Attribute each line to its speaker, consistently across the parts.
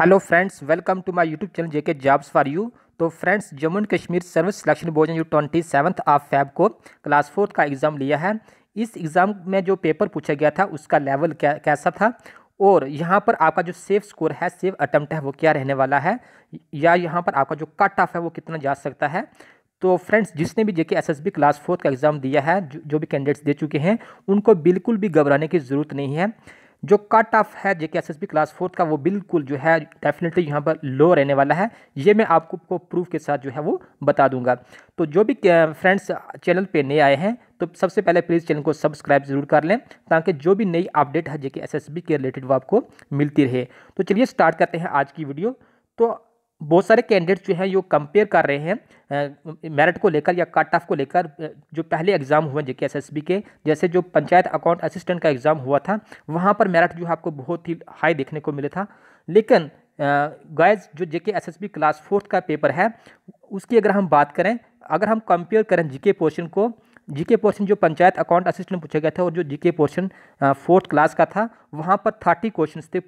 Speaker 1: Hello friends welcome to my YouTube channel JK jobs for you तो friends Jammu and Kashmir service selection board ने जो twenty seventh of Feb को class fourth का exam लिया है इस एग्ज़ाम में जो पेपर पूछा गया था उसका लेवल क्या कैसा था और यहाँ पर आपका जो सेफ स्कोर है सेफ अटैम्प्ट है वो क्या रहने वाला है या यहाँ पर आपका जो कट ऑफ है वो कितना जा सकता है तो फ्रेंड्स जिसने भी जेके एसएसबी क्लास फोर्थ का एग्ज़ाम दिया है जो, जो भी कैंडिडेट्स दे चुके हैं उनको बिल्कुल भी घबराने की ज़रूरत नहीं है जो कट ऑफ है जेके बी क्लास फोर्थ का वो बिल्कुल जो है डेफिनेटली यहाँ पर लो रहने वाला है ये मैं आपको प्रूफ के साथ जो है वो बता दूंगा तो जो भी फ्रेंड्स चैनल पे नए आए हैं तो सबसे पहले प्लीज़ चैनल को सब्सक्राइब ज़रूर कर लें ताकि जो भी नई अपडेट है जेके बी के रिलेटेड वो आपको मिलती रहे तो चलिए स्टार्ट करते हैं आज की वीडियो तो बहुत सारे कैंडिडेट जो हैं जो कंपेयर कर रहे हैं मेरिट को लेकर या कट ऑफ को लेकर जो पहले एग्ज़ाम हुए जे के एस एस बी के जैसे जो पंचायत अकाउंट असिस्टेंट का एग्ज़ाम हुआ था वहाँ पर मेरिट जो है आपको बहुत ही हाई देखने को मिला था लेकिन गाइस जो J K S S B class fourth का पेपर है उसकी अगर हम बात करें अगर हम कंपेयर करें जी के पोर्शन को जीके पोर्शन जो पंचायत अकाउंट असिस्टेंट पूछा गया था और जो जीके पोर्शन फोर्थ क्लास का था वहाँ पर थर्टी क्वेश्चन थे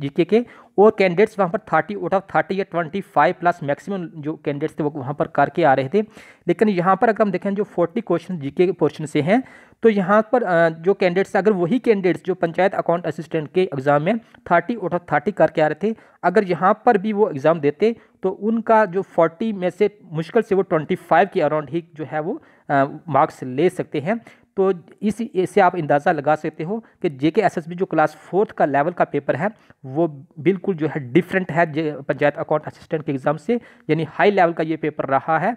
Speaker 1: जीके के और कैंडिडेट्स वहाँ पर थर्टी आउट ऑफ थर्टी या ट्वेंटी फाइव प्लस मैक्सिमम जो कैंडिडेट्स थे वो वहाँ पर करके आ रहे थे लेकिन यहाँ पर अगर हम देखें जो फोर्टी क्वेश्चन जी के पोर्शन से हैं तो यहाँ पर जो कैंडिडेट्स अगर वही कैंडिडेट्स जो पंचायत अकाउंट असिस्टेंट के एग्ज़ाम में थर्टी आउट ऑफ थर्टी करके आ रहे थे अगर यहाँ पर भी वो एग्ज़ाम देते तो उनका जो फोर्टी में से मुश्किल से वो ट्वेंटी फाइव के अराउंड ही जो है वो मार्क्स ले सकते हैं तो इस इससे आप अंदाज़ा लगा सकते हो कि J K S S B जो क्लास फोर्थ का लेवल का पेपर है वो बिल्कुल जो है डिफरेंट है पंचायत अकाउंट असिस्टेंट के एग्ज़ाम से यानी हाई लेवल का ये पेपर रहा है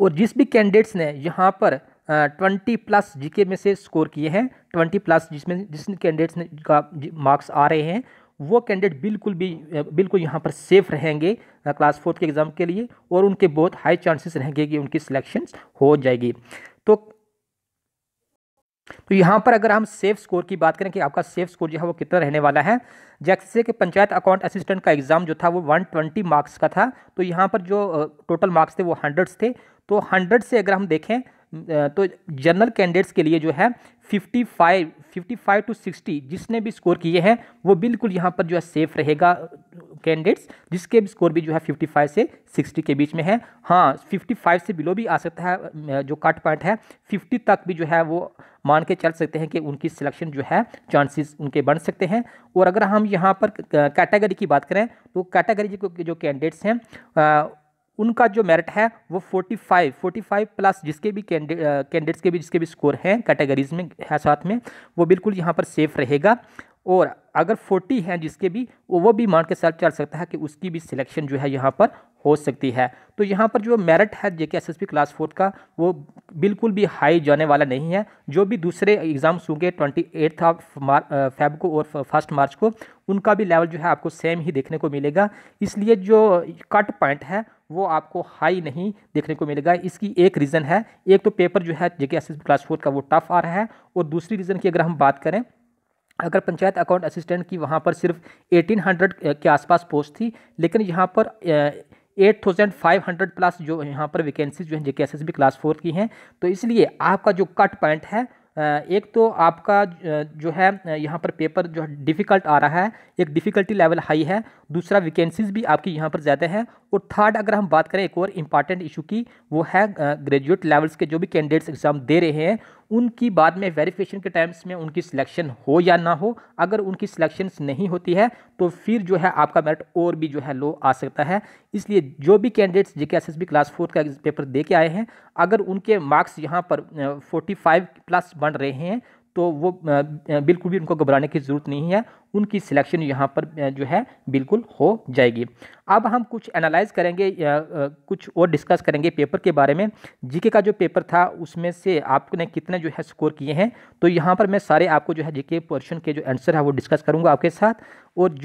Speaker 1: और जिस भी कैंडिडेट्स ने यहाँ पर ट्वेंटी प्लस जीके में से स्कोर किए हैं ट्वेंटी प्लस जिसमें जिस कैंडिडेट्स ने का मार्क्स आ रहे हैं वो कैंडिडेट बिल्कुल भी बिल्कुल यहाँ पर सेफ रहेंगे क्लास फोर्थ के एग्ज़ाम के लिए और उनके बहुत हाई चांसेस रहेंगे कि उनकी सिलेक्शन हो जाएगी तो तो यहाँ पर अगर हम सेफ स्कोर की बात करें कि आपका सेफ स्कोर जो है वो कितना रहने वाला है जैसे कि पंचायत अकाउंट असिस्टेंट का एग्ज़ाम जो था वो 120 मार्क्स का था तो यहाँ पर जो टोटल मार्क्स थे वो हंड्रेड्स थे तो हंड्रेड से अगर हम देखें तो जनरल कैंडिडेट्स के लिए जो है 55 55 टू 60 जिसने भी स्कोर किए हैं वो बिल्कुल यहाँ पर जो है सेफ रहेगा कैंडिडेट्स जिसके भी स्कोर भी जो है 55 से 60 के बीच में है हाँ 55 से बिलो भी आ सकता है जो कट पॉइंट है 50 तक भी जो है वो मान के चल सकते हैं कि उनकी सिलेक्शन जो है चांसेस उनके बढ़ सकते हैं और अगर हम यहाँ पर कैटेगरी की बात करें तो कैटेगरी जो कैंडिडेट्स हैं उनका जो मेरिट है वो 45 45 प्लस जिसके भी कैंडिडेट्स के भी जिसके भी स्कोर हैं कैटेगरीज में है साथ में वो बिल्कुल यहाँ पर सेफ रहेगा और अगर 40 हैं जिसके भी वो भी मान के साथ चल सकता है कि उसकी भी सिलेक्शन जो है यहाँ पर हो सकती है तो यहाँ पर जो मेरिट है JK S S P class fourth का वो बिल्कुल भी हाई जाने वाला नहीं है जो भी दूसरे एग्ज़ाम्स होंगे ट्वेंटी एट्थ फेब को और फर्स्ट मार्च को उनका भी लेवल जो है आपको सेम ही देखने को मिलेगा इसलिए जो कट पॉइंट है वो आपको हाई नहीं देखने को मिलेगा इसकी एक रीज़न है एक तो पेपर जो है JK S S P class fourth का वो टफ आ रहा है और दूसरी रीज़न की अगर हम बात करें अगर पंचायत अकाउंट असिस्टेंट की वहाँ पर सिर्फ 1800 के आसपास पोस्ट थी लेकिन यहाँ पर eight thousand five hundred plus जो यहाँ पर वैकेंसीज जो है JK S S B class four की हैं तो इसलिए आपका जो कट पॉइंट है एक तो आपका जो है यहाँ पर पेपर जो है डिफ़िकल्ट आ रहा है एक डिफ़िकल्टी लेवल हाई है दूसरा वैकेंसीज भी आपकी यहाँ पर ज़्यादा है और थर्ड अगर हम बात करें एक और इम्पॉर्टेंट इशू की वो है ग्रेजुएट लेवल्स के जो भी कैंडिडेट्स एग्ज़ाम दे रहे हैं उनकी बाद में वेरिफिकेशन के टाइम्स में उनकी सिलेक्शन हो या ना हो अगर उनकी सिलेक्शन नहीं होती है तो फिर जो है आपका मेरिट और भी जो है लो आ सकता है इसलिए जो भी candidates JK S class four का पेपर दे के आए हैं अगर उनके मार्क्स यहाँ पर फोर्टी फाइव प्लस बन रहे हैं तो वो बिल्कुल भी उनको घबराने की ज़रूरत नहीं है उनकी सिलेक्शन यहाँ पर जो है बिल्कुल हो जाएगी अब हम कुछ एनालाइज करेंगे कुछ और डिस्कस करेंगे पेपर के बारे में जीके का जो पेपर था उसमें से आपने कितने जो है स्कोर किए हैं तो यहाँ पर मैं सारे आपको जो है जीके पोर्शन के जो आंसर है वो डिस्कस करूँगा आपके साथ और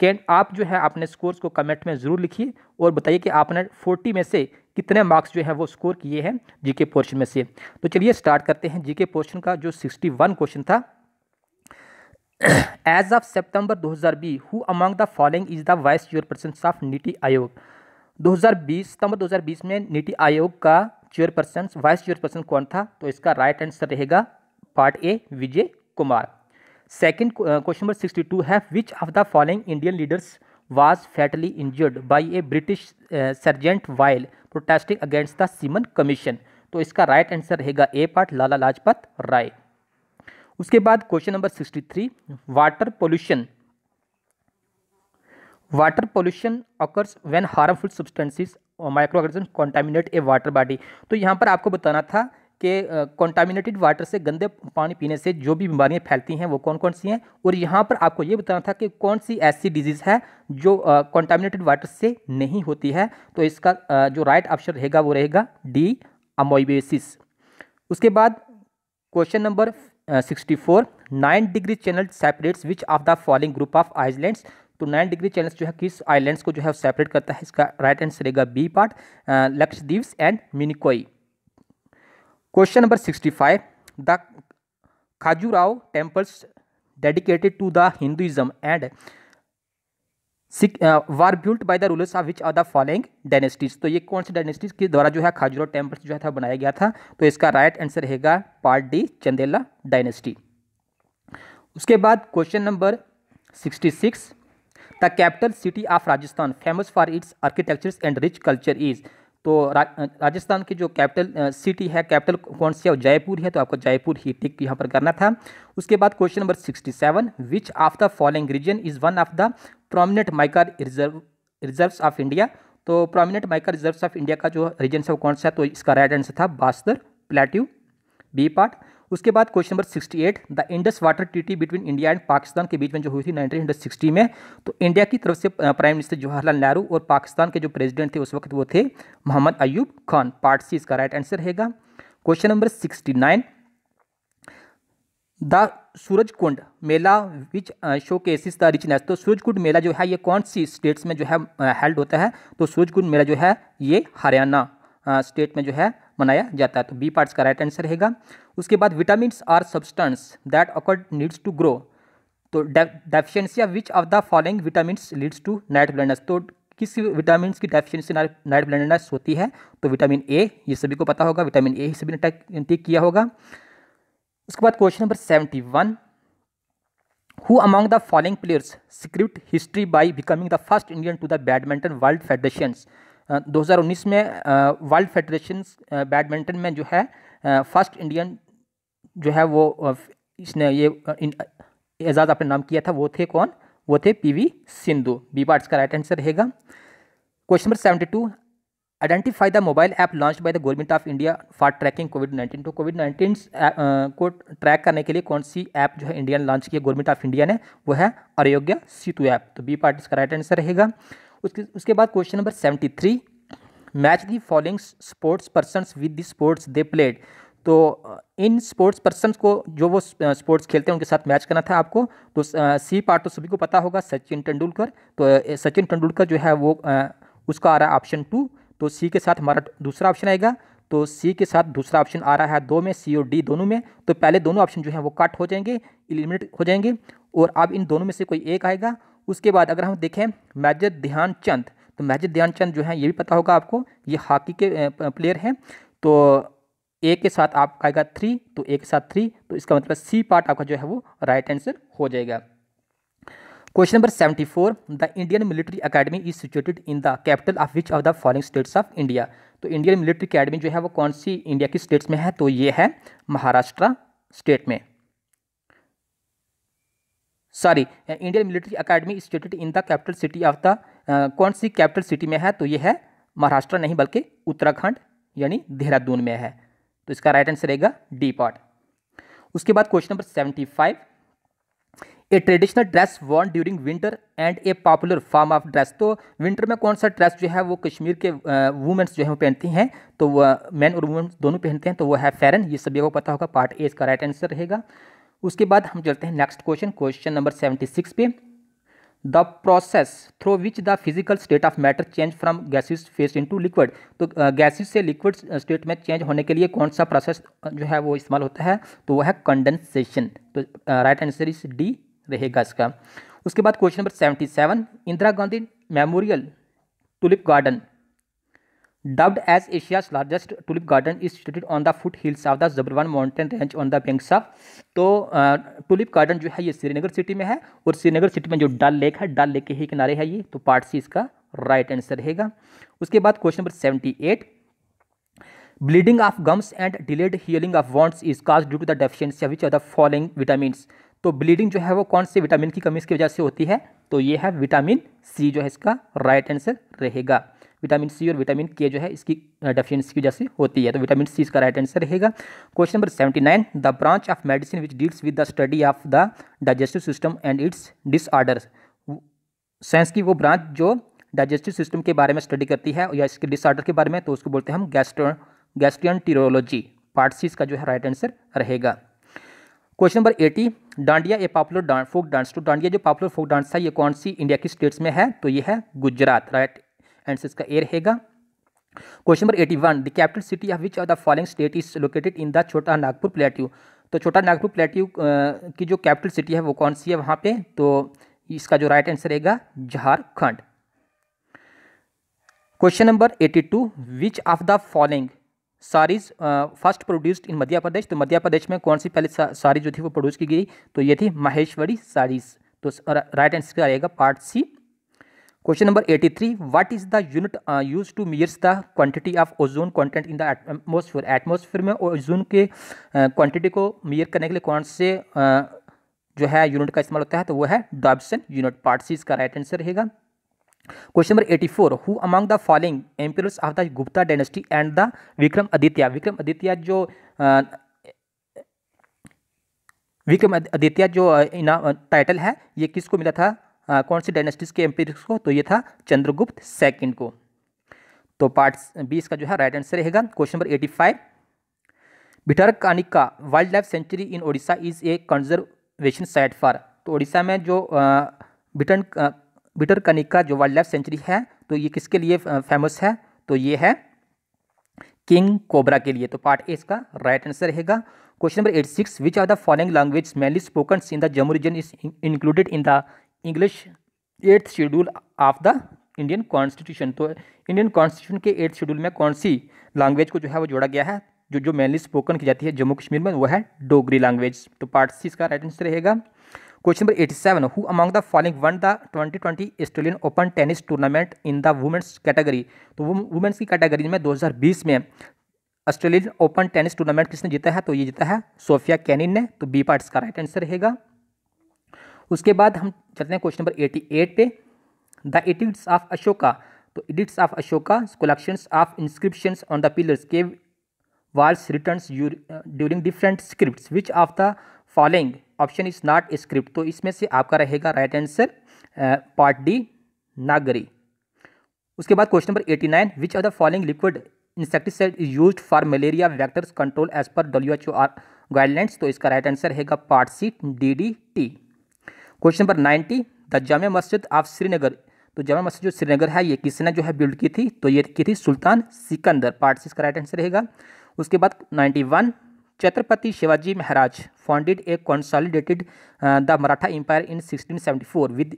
Speaker 1: कैन आप जो है अपने स्कोर्स को कमेंट में ज़रूर लिखिए और बताइए कि आपने फोर्टी में से कितने मार्क्स जो है वो स्कोर किए हैं जीके पोर्शन में से तो चलिए स्टार्ट करते हैं जीके पोर्शन का जो 61 क्वेश्चन था as of September 2020 who among the following is the vice chairperson of NITI Aayog 2020 सितंबर 2020 में नीति आयोग का चेयरपर्सन वाइस चेयरपर्सन कौन था तो इसका राइट आंसर रहेगा part A Vijay Kumar second question number two है which of the following Indian leaders was fatally injured by a British sergeant while protesting against the Simon commission तो इसका राइट आंसर रहेगा ए part लाला लाजपत राय उसके बाद question number sixty three water pollution water pollution occurs when harmful substances micro organism contaminate a water body तो यहाँ पर आपको बताना था कि कॉन्टामिनेटेड वाटर से गंदे पानी पीने से जो भी बीमारियां फैलती हैं वो कौन कौन सी हैं और यहाँ पर आपको ये बताना था कि कौन सी ऐसी डिजीज़ है जो कॉन्टामिनेटेड वाटर से नहीं होती है तो इसका जो राइट ऑप्शन रहेगा वो रहेगा डी अमोइबेसिस उसके बाद question number sixty four nine degree channel separates which of the following group of islands तो नाइन डिग्री चैनल्स जो है किस आइलैंड्स को जो है सेपरेट करता है इसका राइट आंसर रहेगा B part Lakshadweep and Minicoy question number sixty five the Khajuraho temples dedicated to the Hinduism and war uh, by the rulers of which are the following the तो ये कौन सी डायनेस्टीज के द्वारा जो है खाजूराव टेम्पल्स जो है था बनाया गया था तो इसका राइट आंसर रहेगा पार्ट डी चंदेला डायनेस्टी उसके बाद question number sixty six the capital city of Rajasthan famous for its architecture and rich culture is तो रा, राजस्थान की जो कैपिटल सिटी है कैपिटल कौन सी है जयपुर है तो आपको जयपुर ही टिक यहाँ पर करना था उसके बाद question number sixty seven which of the following region is one of the prominent mica reserve reserves of India तो prominent mica reserves of India का जो रीजन है वो कौन सा है तो इसका राइट आंसर था बास्तर प्लेट्यू बी पार्ट उसके बाद question number 68 the Indus water treaty between India and Pakistan के बीच में जो हुई थी 1960 में तो इंडिया की तरफ से प्राइम मिनिस्टर जवाहरलाल नेहरू और पाकिस्तान के जो प्रेसिडेंट थे उस वक्त वो थे मोहम्मद अयूब खान पार्ट सी इसका राइट आंसर रहेगा question number sixty nine the Surajkund Mela which showcases the richness तो सूरजकुंड मेला जो है ये कौन सी स्टेट्स में जो है हेल्ड होता है तो सूरजकुंड मेला जो है ये हरियाणा स्टेट में जो है मनाया जाता है तो बी पार्ट्स का राइट आंसर रहेगा उसके बाद vitamin are substance that accord needs to grow तो deficiency of which of the following vitamin leads to night blindness तो किस विटामिन की डेफिशिएंसी नाइट ब्लाइंडनेस होती है तो विटामिन ए ये सभी को पता होगा विटामिन ए ही सभी ने टेक किया होगा उसके बाद question number seventy one who among the following players script history by becoming the first Indian to the badminton world federations 2019 में वर्ल्ड फेडरेशन बैडमिंटन में जो है फर्स्ट इंडियन जो है वो इसने ये एजाज़ आपने नाम किया था वो थे कौन वो थे पीवी सिंधु बी पार्ट का राइट आंसर रहेगा question number seventy two identify the mobile app launch by the government of India for tracking covid nineteen तो कोविड नाइन्टीन को ट्रैक करने के लिए कौन सी ऐप जो है इंडिया ने लॉन्च की गवर्नमेंट ऑफ इंडिया ने वो है अयोग्य सीतु ऐप तो बी पार्ट का राइट आंसर रहेगा उसके उसके बाद question number seventy three match the following sports person with the sports they played तो इन स्पोर्ट्स पर्सन को जो वो स्पोर्ट्स खेलते हैं उनके साथ मैच करना था आपको तो सी पार्ट तो सभी को पता होगा सचिन तेंदुलकर तो सचिन तेंदुलकर जो है वो उसका आ रहा है ऑप्शन टू तो सी के साथ हमारा दूसरा ऑप्शन आएगा तो सी के साथ दूसरा ऑप्शन आ रहा है दो में सी और डी दोनों में तो पहले दोनों ऑप्शन जो है वो कट हो जाएंगे इलिमिनेट हो जाएंगे और अब इन दोनों में से कोई एक आएगा उसके बाद अगर हम देखें मैजर ध्यान चंद तो मैजर ध्यान चंद जो है ये भी पता होगा आपको ये हॉकी के प्लेयर हैं तो ए के साथ आप आएगा थ्री तो ए के साथ थ्री तो इसका मतलब सी पार्ट आपका जो है वो राइट आंसर हो जाएगा question number seventy four the Indian military academy is situated in the capital of which of the following states of India तो इंडियन मिलिट्री अकेडमी जो है वो कौन सी इंडिया की स्टेट्स में है तो ये है महाराष्ट्र स्टेट में sorry Indian military academy stated in the capital city of the कौन सी कैपिटल सिटी में है तो ये है महाराष्ट्र नहीं बल्कि उत्तराखंड यानी देहरादून में है तो इसका राइट आंसर रहेगा डी पार्ट उसके बाद question number seventy five a traditional dress worn during winter and a popular form of dress तो विंटर में कौन सा ड्रेस जो है वो कश्मीर के वुमेंस uh, जो है वो पहनती हैं तो मैन uh, और वुमेंस दोनों पहनते हैं तो वो है फेरन ये सभी को पता होगा पार्ट ए इसका राइट आंसर रहेगा उसके बाद हम चलते हैं next question question number seventy six पे the process through which the physical state of matter change from gases phase into liquid तो गैसेस से लिक्विड स्टेट में चेंज होने के लिए कौन सा प्रोसेस जो है वो इस्तेमाल होता है तो वह है कंडेंसेशन तो राइट आंसर इस डी रहेगा इसका उसके बाद question number seventy seven Indira Gandhi memorial tulip garden dubbed as Asia's largest tulip garden is sited on the foot hills of the Zabarwan mountain range on the banks तो टूलिप गार्डन जो है ये Srinagar city में है और श्रीनगर सिटी में जो डल लेक है डल लेक के ही किनारे है ये तो पार्ट सी इसका राइट आंसर रहेगा उसके बाद question number seventy eight bleeding of gums and delayed healing of wounds is caused due to the deficiency of which are the following vitamin तो ब्लीडिंग जो है वो कौन से विटामिन की कमी की वजह से होती है तो ये है विटामिन सी जो है इसका राइट आंसर रहेगा विटामिन सी और विटामिन के जो है इसकी डेफिशिएंसी की वजह से होती है तो विटामिन सी इसका राइट आंसर रहेगा question number seventy nine the branch of medicine which deals with the study of the digestive system and its disorder science की वो ब्रांच जो डाइजेस्टिव सिस्टम के बारे में स्टडी करती है या इसके डिसऑर्डर के बारे में तो उसको बोलते हैं हम गैस्ट्रो टीरोलॉजी पार्ट सी इसका जो है राइट आंसर रहेगा question number eighty dandiya a popular folk dance तो डांडिया जो पॉपुलर फोक डांस था ये कौन सी इंडिया की स्टेट्स में है तो ये है गुजरात राइट एंड इसका ए रहेगा question number eighty one the capital city of which of the following state is located in the Chota Nagpur plateau तो छोटा नागपुर प्लेट्यू की जो कैपिटल सिटी है वो कौन सी है वहाँ पे तो इसका जो राइट आंसर रहेगा Jharkhand question number eighty two which of the following saris first produced in Madhya Pradesh तो मध्य प्रदेश में कौन सी पहले साड़ी जो थी वो प्रोड्यूस की गई तो ये थी माहेश्वरी साड़ीज तो राइट आंसर रहेगा part C question number 83. Three what is the unit use to मीयर्स the quantity of ozone content in the atmosphere? Atmosphere में ओजोन के क्वांटिटी uh, को मीयर करने के लिए कौन से uh, जो है यूनिट का इस्तेमाल होता है तो वो है डॉबसन यूनिट पार्ट सी इसका राइट आंसर रहेगा question number 84 who among the following emperors of the Gupta dynasty and the Vikram Aditya Vikram Aditya जो uh, विक्रम आदित्य जो इना uh, टाइटल uh, है ये किसको मिला था आ, कौन सी डायनेस्टीज़ के एम्पियर्स को तो ये था चंद्रगुप्त सेकंड को तो पार्ट बीस का जो है राइट आंसर रहेगा question number eighty five Kanika wild life sanctuary in Odisha is a conservation site for तो ओडिशा में जो बिटन बिटर कनिका जो वाइल्ड लाइफ सेंचुरी है तो ये किसके लिए फेमस है तो ये है किंग कोबरा के लिए तो पार्ट ए इसका राइट आंसर रहेगा question number eight six which are the following language mainly spoken in the Jammu region is included in the English eighth schedule of the Indian constitution तो Indian constitution के eighth schedule में कौन सी language को जो है वो जोड़ा गया है जो जो मेनली स्पोकन की जाती है जम्मू कश्मीर में वो है डोगरी लैंग्वेज तो पार्ट सी इसका राइट आंसर रहेगा question number eighty seven who among the following won the twenty twenty Australian open tennis tournament in the women's category तो वुमेंस की कैटेगरी में 2020 में ऑस्ट्रेलियन ओपन टेनिस टूर्नामेंट किसने जीता है तो ये जीता है सोफिया कैनिन ने तो बी पार्ट का राइट आंसर रहेगा उसके बाद हम चलते हैं क्वेश्चन नंबर एटी एट पे द एडिट्स ऑफ अशोका तो edicts of Ashoka collection of inscription on the pillars के walls written during different script which of the following option is not script तो इसमें से आपका रहेगा right answer part D Nagari उसके बाद question number eighty nine which are the following liquid insecticide is use for malaria vectors control as per W H O R guidelines तो इसका right answer रहेगा part C D D T question number ninety the Jama Masjid of Srinagar तो जामा मस्जिद जो श्रीनगर है ये किसने जो है बिल्ड की थी तो ये की थी सुल्तान सिकंदर पार्ट सिक्स का राइट आंसर रहेगा उसके बाद ninety one Chhatrapati Shivaji Maharaj founded a consolidated the Maratha empire in 1674 with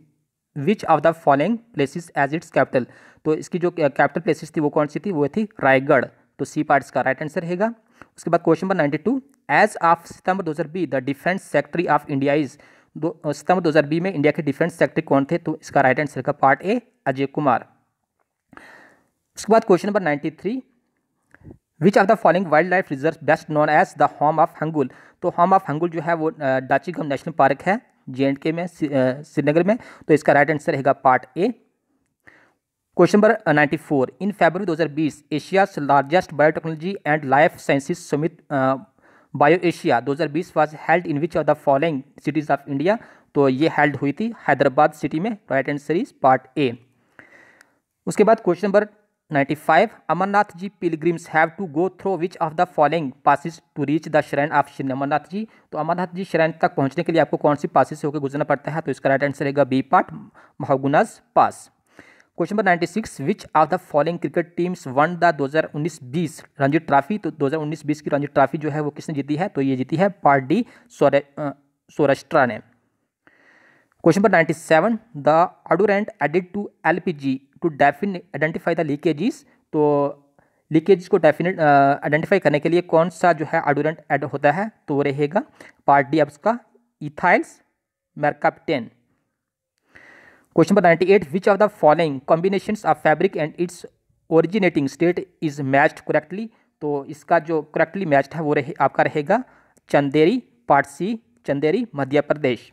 Speaker 1: which of the following places as its capital तो इसकी जो कैपिटल uh, प्लेसेस थी वो कौन सी थी वो थी रायगढ़ तो सी पार्ट इसका राइट आंसर रहेगा उसके बाद question number ninety two as of September be the defence secretary of India is दो सितंबर 2020 में इंडिया के डिफेंस सेक्रेटरी कौन थे तो इसका राइट आंसर का पार्ट ए अजय कुमार उसके बाद question number 93 which are the following wild life reserve best known as the home of hangul तो होम ऑफ हंगुल जो है वो डाचीगम नेशनल पार्क है जे के में श्रीनगर में तो इसका राइट आंसर रहेगा part A question number 94 in February 2020 Asia largest biotechnology and life sciences summit bio Asia 2020 was held in which of the following cities of India तो ये हेल्ड हुई थी हैदराबाद सिटी में right and series part A उसके बाद question number 95 Amarnath ji pilgrims have to go through which of the following passes to reach the shrine of Shri Amarnath ji तो अमरनाथ जी श्रैन तक पहुंचने के लिए आपको कौन सी पासिस होकर गुजरना पड़ता है तो इसका राइट आंसर रहेगा B part Mahagunas pass question number 96 which of the following cricket teams won the 2019 बीस रणजी ट्रॉफी तो 2019-20 की रणजी ट्रॉफी जो है वो किसने जीती है तो ये जीती है पार्ट डी सौराष्ट्रा ने question number 97 the odorant added to LPG to define identify the leakages तो लीकेज को डेफिनेट आइडेंटिफाई करने के लिए कौन सा जो है अडोरेंट एड होता है तो वो रहेगा पार्ट डी आपका ethyls mercaptan question number ninety eight which of the following combination of fabric and its originating state is matched correctly तो इसका जो करेक्टली मैच्ड है वो रहे, आपका रहेगा चंदेरी पार्ट सी चंदेरी मध्य प्रदेश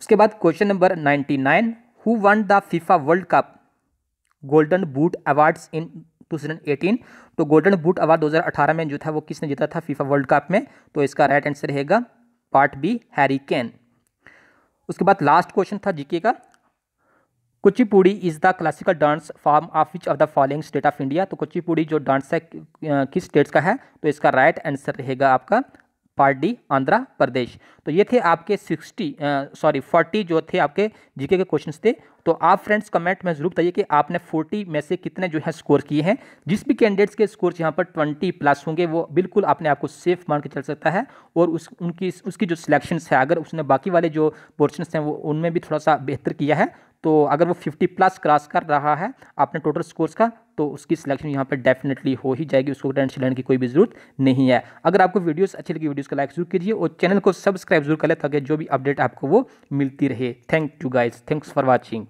Speaker 1: उसके बाद question number ninety nine who won the FIFA world cup golden boot awards in 2018 तो गोल्डन बूट अवार्ड 2018 में जो था वो किसने जीता था फीफा वर्ल्ड कप में तो इसका राइट आंसर रहेगा पार्ट बी हैरी केन उसके बाद लास्ट क्वेश्चन था जीके का Kuchipudi is the classical dance form of which of the following state of India तो कुचिपुड़ी जो डांस है किस स्टेट्स का है तो इसका राइट आंसर रहेगा आपका पार्ट डी आंध्र प्रदेश तो ये थे आपके सिक्सटी सॉरी फोर्टी जो थे आपके जीके के क्वेश्चंस थे तो आप फ्रेंड्स कमेंट में जरूर बताइए कि आपने 40 में से कितने जो है स्कोर किए हैं जिस भी कैंडिडेट्स के स्कोर यहाँ पर 20 प्लस होंगे वो बिल्कुल आपने आपको सेफ मान के चल सकता है और उस उनकी उसकी जो सिलेक्शंस है अगर उसने बाकी वाले जो पोर्शन हैं वो उनमें भी थोड़ा सा बेहतर किया है तो अगर वो 50 प्लस क्रॉस कर रहा है अपने टोटल स्कोर्स का तो उसकी सिलेक्शन यहाँ पर डेफिनेटली हो ही जाएगी उसको टेंशन लेने की कोई भी जरूरत नहीं है अगर आपको वीडियोस अच्छी लगी वीडियोस को लाइक जरूर कीजिए और चैनल को सब्सक्राइब जरूर कर ले ताकि जो भी अपडेट आपको वो मिलती रहे thank you guys thanks for watching